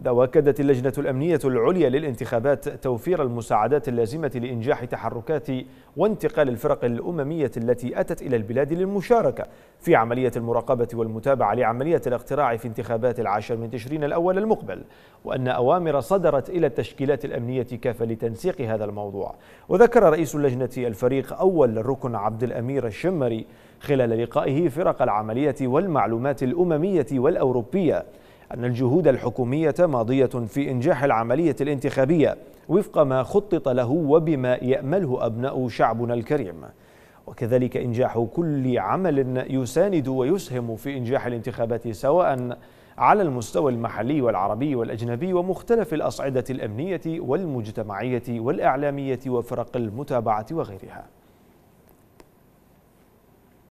إذ أكدت اللجنة الأمنية العليا للانتخابات توفير المساعدات اللازمة لإنجاح تحركات وانتقال الفرق الأممية التي أتت إلى البلاد للمشاركة في عملية المراقبة والمتابعة لعملية الاقتراع في انتخابات العاشر من تشرين الأول المقبل وأن أوامر صدرت إلى التشكيلات الأمنية كافة لتنسيق هذا الموضوع وذكر رئيس اللجنة الفريق أول الركن عبد الأمير الشمري خلال لقائه فرق العملية والمعلومات الأممية والأوروبية أن الجهود الحكومية ماضية في إنجاح العملية الانتخابية وفق ما خطط له وبما يأمله أبناء شعبنا الكريم وكذلك إنجاح كل عمل يساند ويسهم في إنجاح الانتخابات سواء على المستوى المحلي والعربي والأجنبي ومختلف الأصعدة الأمنية والمجتمعية والإعلامية وفرق المتابعة وغيرها